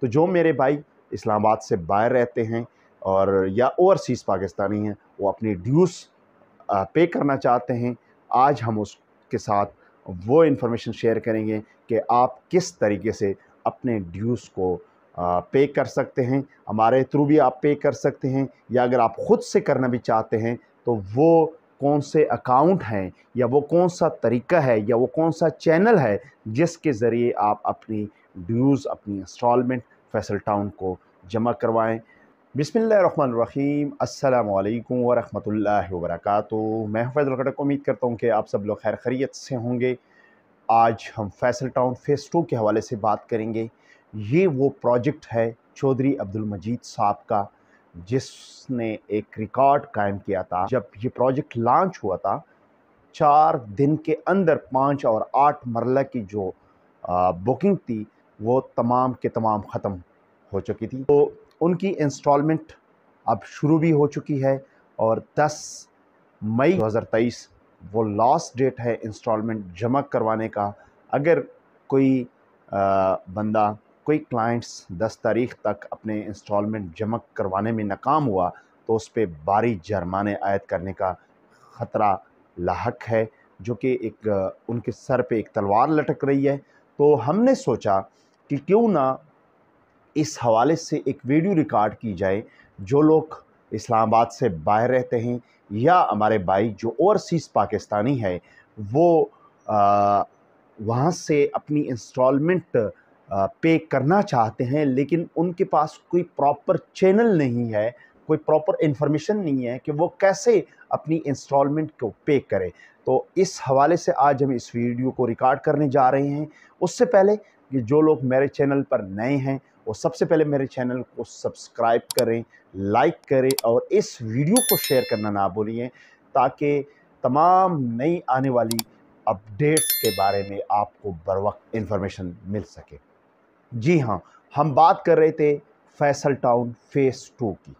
तो जो मेरे भाई इस्लामाबाद से बाहर रहते हैं और या ओवरसीज़ पाकिस्तानी हैं वो अपनी ड्यूस पे करना चाहते हैं आज हम उसके साथ वो इन्फॉर्मेशन शेयर करेंगे कि आप किस तरीके से अपने ड्यूस को पे कर सकते हैं हमारे थ्रू भी आप पे कर सकते हैं या अगर आप ख़ुद से करना भी चाहते हैं तो वो कौन से अकाउंट हैं या वो कौन सा तरीका है या वो कौन सा चैनल है जिसके ज़रिए आप अपनी ड्यूज़ अपनी इंस्टॉलमेंट फैसल टाउन को जमा करवाएँ बिसमीम अल्लाम वरहमल वर्क मैं फैजल को उम्मीद करता हूँ कि आप सब लोग खैर खरीत से होंगे आज हम फैसल टाउन फ़ेस टू के हवाले से बात करेंगे ये वो प्रोजेक्ट है चौधरी अब्दुल मजीद साहब का जिसने एक रिकॉर्ड कायम किया था जब ये प्रोजेक्ट लॉन्च हुआ था चार दिन के अंदर पाँच और आठ मरला की जो आ, बुकिंग थी वो तमाम के तमाम ख़त्म हो चुकी थी तो उनकी इंस्टॉलमेंट अब शुरू भी हो चुकी है और 10 मई 2023 वो लास्ट डेट है इंस्टॉलमेंट जमा करवाने का अगर कोई आ, बंदा कोई क्लाइंट्स 10 तारीख तक अपने इंस्टॉलमेंट जमा करवाने में नाकाम हुआ तो उस पर बारी जर्माने आयद करने का ख़तरा लाक है जो कि एक उनके सर पे एक तलवार लटक रही है तो हमने सोचा कि क्यों ना इस हवाले से एक वीडियो रिकॉर्ड की जाए जो लोग इस्लामाबाद से बाहर रहते हैं या हमारे भाई जो ओवरसीज़ पाकिस्तानी है वो आ, वहाँ से अपनी इंस्टॉलमेंट पे करना चाहते हैं लेकिन उनके पास कोई प्रॉपर चैनल नहीं है कोई प्रॉपर इन्फॉर्मेशन नहीं है कि वो कैसे अपनी इंस्टॉलमेंट को पे करें तो इस हवाले से आज हम इस वीडियो को रिकॉर्ड करने जा रहे हैं उससे पहले कि जो लोग मेरे चैनल पर नए हैं वो सबसे पहले मेरे चैनल को सब्सक्राइब करें लाइक करें और इस वीडियो को शेयर करना ना भूलिए ताकि तमाम नई आने वाली अपडेट्स के बारे में आपको बर वक्त इन्फॉर्मेशन मिल सके जी हाँ हम बात कर रहे थे फैसल टाउन फेस टू की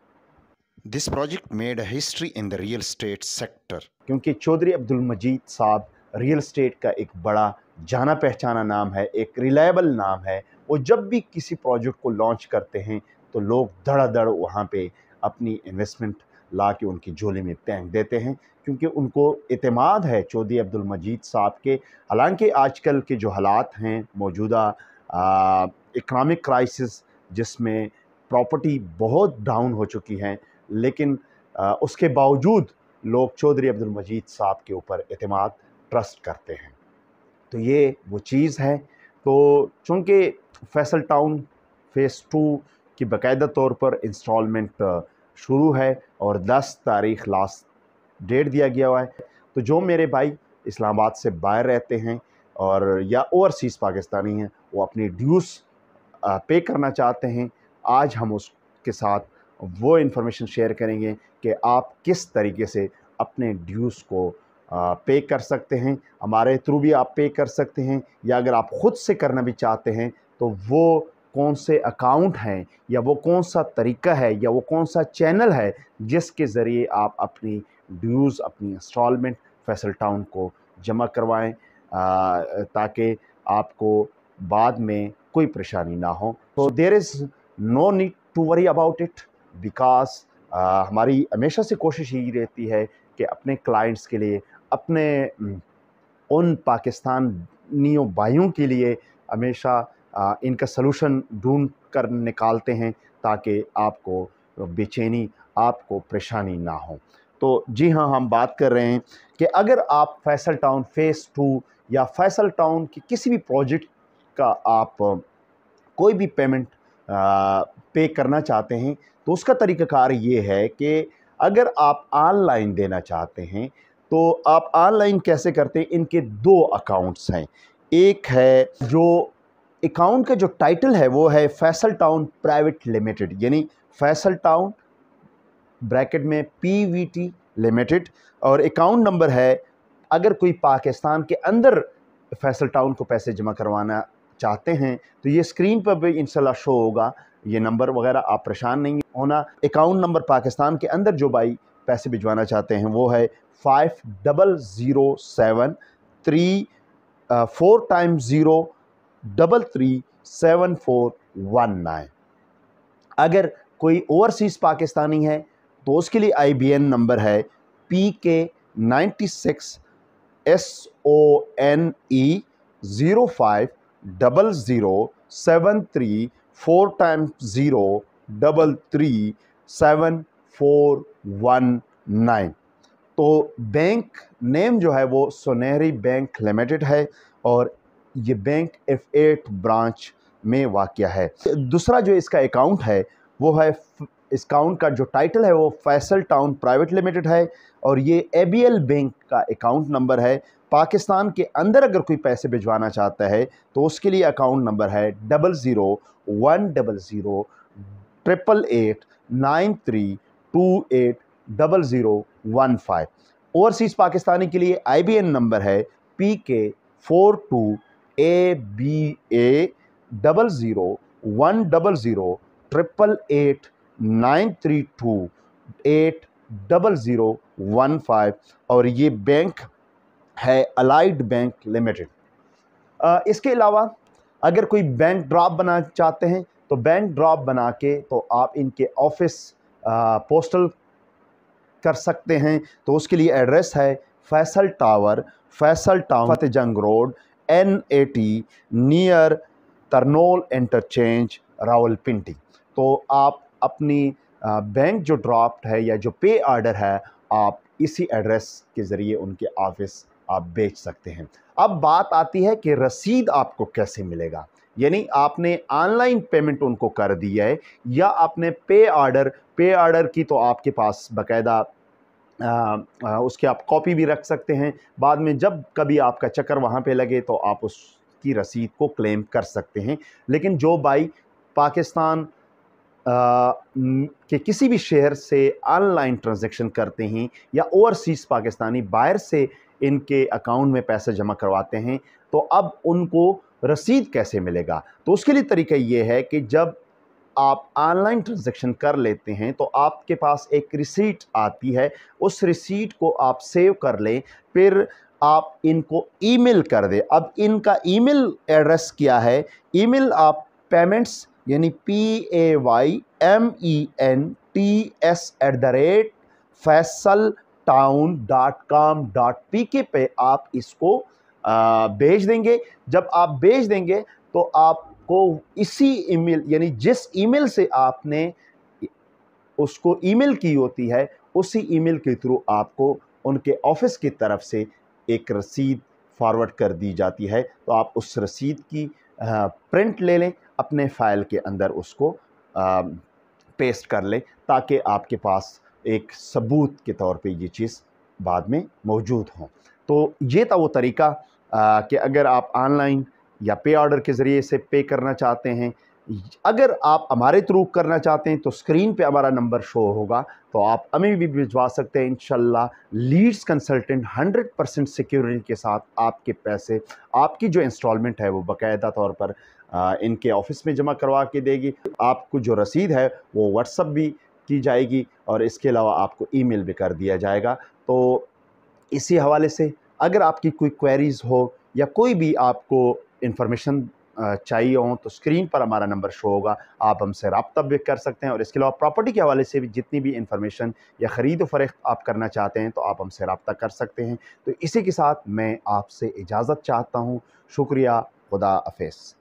this project made history in the real estate sector क्योंकि चौधरी अब्दुल मजीद साहब रियल स्टेट का एक बड़ा जाना पहचाना नाम है एक रिलायबल नाम है वो जब भी किसी प्रोजेक्ट को लॉन्च करते हैं तो लोग धड़ाधड़ वहाँ पे अपनी इन्वेस्टमेंट ला के उनकी झोली में फेंक देते हैं क्योंकि उनको अतमाद है चौधरी अब्दुल मजीद साहब के हालांकि आजकल के जो हालात हैं मौजूदा इकनॉमिक क्राइसिस जिसमें प्रॉपर्टी बहुत डाउन हो चुकी है लेकिन आ, उसके बावजूद लोग चौधरी अब्दुल मजीद साहब के ऊपर अतमाद ट्रस्ट करते हैं तो ये वो चीज़ है तो चूँकि फैसल टाउन फ़ेज़ टू की बाकायदा तौर पर इंस्टॉलमेंट शुरू है और 10 तारीख लास्ट डेट दिया गया हुआ है तो जो मेरे भाई इस्लामाबाद से बाहर रहते हैं और या ओवरसीज़ पाकिस्तानी हैं वो अपनी ड्यूस पे करना चाहते हैं आज हम उसके साथ वो इन्फॉर्मेशन शेयर करेंगे कि आप किस तरीके से अपने ड्यूस को पे कर सकते हैं हमारे थ्रू भी आप पे कर सकते हैं या अगर आप ख़ुद से करना भी चाहते हैं तो वो कौन से अकाउंट हैं या वो कौन सा तरीका है या वो कौन सा चैनल है जिसके ज़रिए आप अपनी ड्यूज़ अपनी इंस्टॉलमेंट फैसल टाउन को जमा करवाएं ताकि आपको बाद में कोई परेशानी ना हो तो there is no need to worry about it because हमारी हमेशा से कोशिश यही रहती है कि अपने क्लाइंट्स के लिए अपने उन पाकिस्तानियों भाइयों के लिए हमेशा इनका सलूशन ढूंढ कर निकालते हैं ताकि आपको बेचैनी आपको परेशानी ना हो तो जी हाँ हम बात कर रहे हैं कि अगर आप फैसल टाउन फेस टू या फैसल टाउन की किसी भी प्रोजेक्ट का आप कोई भी पेमेंट पे करना चाहते हैं तो उसका तरीक़ाकार ये है कि अगर आप ऑनलाइन देना चाहते हैं तो आप ऑनलाइन कैसे करते हैं इनके दो अकाउंट्स हैं एक है जो अकाउंट का जो टाइटल है वो है फैसल टाउन प्राइवेट लिमिटेड यानी फैसल टाउन ब्रैकेट में पीवीटी लिमिटेड और अकाउंट नंबर है अगर कोई पाकिस्तान के अंदर फैसल टाउन को पैसे जमा करवाना चाहते हैं तो ये स्क्रीन पर भी इनशाला शो होगा ये नंबर वगैरह आप परेशान नहीं होना अकाउंट नंबर पाकिस्तान के अंदर जो भाई पैसे भिजवाना चाहते हैं वो है five double zero seven three four time zero double three seven four one nine अगर कोई ओवरसीज़ पाकिस्तानी है तो उसके लिए आईबीएन नंबर है P K ninety six S O N E zero five double zero seven three four time zero double three seven four one nine तो bank name जो है वो सुनहरी बैंक लिमिटेड है और ये बैंक एफ एट ब्रांच में वाक़ है दूसरा जो इसका अकाउंट है वो है इस अकाउंट का जो टाइटल है वो फैसल टाउन प्राइवेट लिमिटेड है और ये ए बैंक का अकाउंट नंबर है पाकिस्तान के अंदर अगर कोई पैसे भिजवाना चाहता है तो उसके लिए अकाउंट नंबर है double zero one double zero triple eight nine three two eight double zero one five overseas Pakistani के लिए एन नंबर है P K four two A B A double zero one double zero triple eight nine three two eight double zero one five और ये bank है allied bank limited इसके अलावा अगर कोई बैंक ड्रॉप बनाना चाहते हैं तो बैंक ड्रॉप बना के तो आप इनके ऑफिस पोस्टल कर सकते हैं तो उसके लिए एड्रेस है Faisal tower Faisal tower Fateh Jang road N A T near Tarnol interchange Rawalpindi तो आप अपनी बैंक जो ड्राफ्ट है या जो पे आर्डर है आप इसी एड्रेस के ज़रिए उनके ऑफिस आप बेच सकते हैं अब बात आती है कि रसीद आपको कैसे मिलेगा यानी आपने ऑनलाइन पेमेंट उनको कर दिया है या आपने पे आर्डर पे आर्डर की तो आपके पास बाकायदा उसके आप कॉपी भी रख सकते हैं बाद में जब कभी आपका चक्कर वहाँ पे लगे तो आप उसकी रसीद को क्लेम कर सकते हैं लेकिन जो बाई पाकिस्तान आ, के किसी भी शहर से ऑनलाइन ट्रांजेक्शन करते हैं या ओवरसीज़ पाकिस्तानी बाहर से इनके अकाउंट में पैसे जमा करवाते हैं तो अब उनको रसीद कैसे मिलेगा तो उसके लिए तरीका ये है कि जब आप ऑनलाइन ट्रांजेक्शन कर लेते हैं तो आपके पास एक रिसीट आती है उस रिसीट को आप सेव कर लें फिर आप इनको ईमेल कर दें अब इनका ईमेल एड्रेस क्या है ईमेल आप पेमेंट्स यानी P A Y M E N T S at the rate Faisal town dot com dot P K पे आप इसको भेज देंगे जब आप भेज देंगे तो आपको इसी ईमेल यानी जिस ईमेल से आपने उसको ईमेल की होती है उसी ईमेल के थ्रू आपको उनके ऑफिस की तरफ से एक रसीद फॉरवर्ड कर दी जाती है तो आप उस रसीद की प्रिंट ले लें अपने फ़ाइल के अंदर उसको पेस्ट कर लें ताकि आपके पास एक सबूत के तौर पे ये चीज़ बाद में मौजूद हों तो ये था वो तरीका कि अगर आप ऑनलाइन या पे ऑर्डर के ज़रिए से पे करना चाहते हैं अगर आप हमारे थ्रू करना चाहते हैं तो स्क्रीन पे हमारा नंबर शो होगा तो आप हमें भी भिजवा सकते हैं in leads consultant 100 percent security के साथ आपके पैसे आपकी जो इंस्टॉलमेंट है वो बाकायदा तौर पर आ, इनके ऑफिस में जमा करवा के देगी आपको जो रसीद है वो व्हाट्सअप भी की जाएगी और इसके अलावा आपको ईमेल भी कर दिया जाएगा तो इसी हवाले से अगर आपकी कोई क्वेरीज़ हो या कोई भी आपको इन्फॉर्मेशन चाहिए हो तो स्क्रीन पर हमारा नंबर शो होगा आप हमसे रबता भी कर सकते हैं और इसके अलावा प्रॉपर्टी के हवाले से भी जितनी भी इन्फॉर्मेशन या ख़रीद फरोख्त आप करना चाहते हैं तो आप हमसे रबता कर सकते हैं तो इसी के साथ मैं आपसे इजाज़त चाहता हूँ शुक्रिया खुदा हाफ